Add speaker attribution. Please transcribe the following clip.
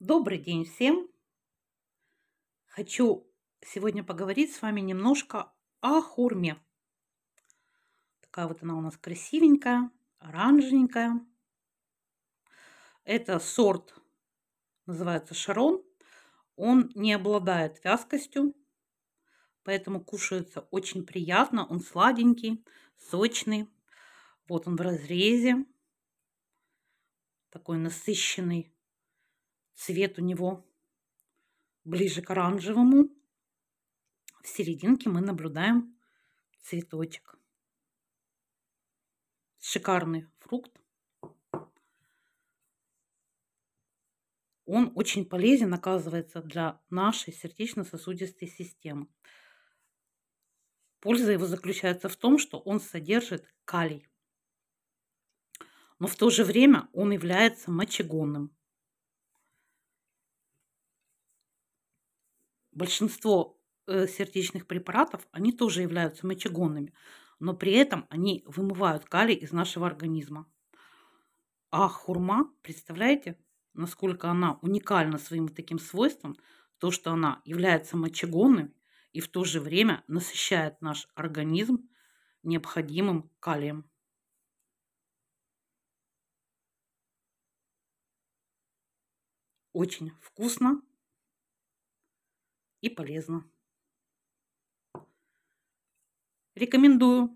Speaker 1: Добрый день всем! Хочу сегодня поговорить с вами немножко о хурме. Такая вот она у нас красивенькая, оранжевенькая. Это сорт, называется шарон. Он не обладает вязкостью, поэтому кушается очень приятно. Он сладенький, сочный. Вот он в разрезе. Такой насыщенный Цвет у него ближе к оранжевому. В серединке мы наблюдаем цветочек. Шикарный фрукт. Он очень полезен, оказывается, для нашей сердечно-сосудистой системы. Польза его заключается в том, что он содержит калий. Но в то же время он является мочегонным. большинство э, сердечных препаратов, они тоже являются мочегонными, но при этом они вымывают калий из нашего организма. А хурма, представляете, насколько она уникальна своим таким свойством, то, что она является мочегонной и в то же время насыщает наш организм необходимым калием. Очень вкусно,
Speaker 2: и полезно. Рекомендую